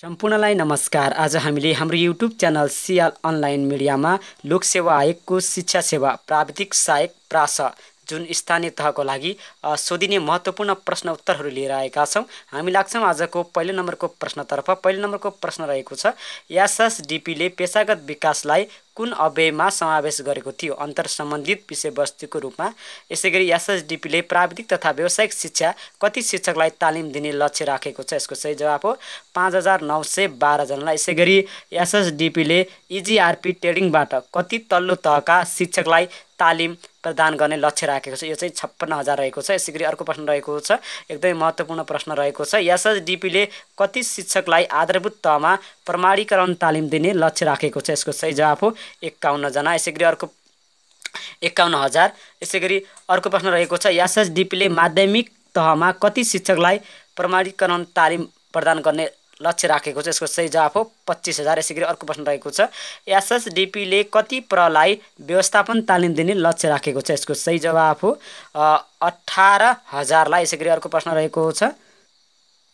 सम्पूर्णलाई नमस्कार आज हामीले हाम्रो युट्युब च्यानल सियाल अनलाइन मिडियामा लोकसेवा आयोगको शिक्षा सेवा प्राविधिक सहायक प्रास जुन स्थानीय तहको लागि सोधिने महत्त्वपूर्ण प्रश्न उत्तरहरू लिएर आएका छौँ हामी लाग्छौँ आजको पहिलो नम्बरको प्रश्नतर्फ पहिलो नम्बरको प्रश्न रहेको छ एसएसडिपीले पेसागत विकासलाई कुन अवयमा समावेश गरेको थियो अन्तर सम्बन्धित विषयवस्तुको रूपमा यसै गरी एसएसडिपीले प्राविधिक तथा व्यावसायिक शिक्षा कति शिक्षकलाई तालिम दिने लक्ष्य राखेको छ यसको सही जवाब हो पाँच हजार नौ सय बाह्रजनालाई यसै गरी एसएसडिपीले इजिआरपी ट्रेडिङबाट कति तल्लो तहका शिक्षकलाई तालिम प्रदान गर्ने लक्ष्य राखेको छ यो चाहिँ छप्पन्न हजार रहेको छ यसै गरी अर्को प्रश्न रहेको छ एकदमै महत्त्वपूर्ण प्रश्न रहेको छ एसएसडिपीले कति शिक्षकलाई आधारभूत तहमा प्रमाणीकरण तालिम दिने लक्ष्य राखेको छ यसको सही जवाफ हो एक्काउन्नजना यसै गरी अर्को एक्काउन्न हजार यसै गरी अर्को प्रश्न रहेको छ एसएसडिपीले माध्यमिक तहमा कति शिक्षकलाई प्रमाणीकरण तालिम प्रदान गर्ने लक्ष्य राखेको छ यसको सही जवाफ हो पच्चिस हजार यसै गरी अर्को प्रश्न रहेको छ एसएसडिपीले कति प्रलाई व्यवस्थापन तालिम दिने लक्ष्य राखेको छ यसको सही जवाफ हो अठार हजारलाई यसै गरी अर्को प्रश्न रहेको छ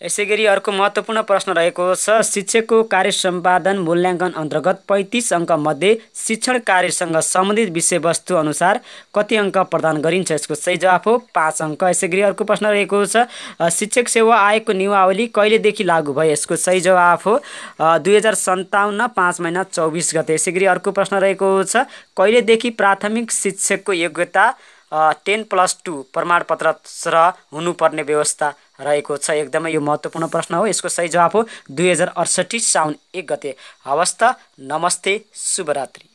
यसै गरी अर्को महत्त्वपूर्ण प्रश्न रहेको छ शिक्षकको कार्य सम्पादन मूल्याङ्कन अन्तर्गत पैँतिस अङ्कमध्ये शिक्षण कार्यसँग सम्बन्धित विषयवस्तु अनुसार कति अङ्क प्रदान गरिन्छ यसको सही जवाफ हो पाँच अङ्क यसै गरी अर्को प्रश्न रहेको छ शिक्षक सेवा आयोगको नियमावली कहिलेदेखि लागू भयो यसको सही जवाफ हो दुई हजार सन्ताउन्न पाँच महिना चौबिस गते यसै गरी अर्को प्रश्न रहेको छ कहिलेदेखि प्राथमिक शिक्षकको योग्यता टेन प्लस टू प्रमाणपत्र र हुनुपर्ने व्यवस्था रहेको छ एकदमै यो महत्त्वपूर्ण प्रश्न हो यसको सही जवाब हो दुई हजार साउन एक गते हवस् नमस्ते शुभरात्रि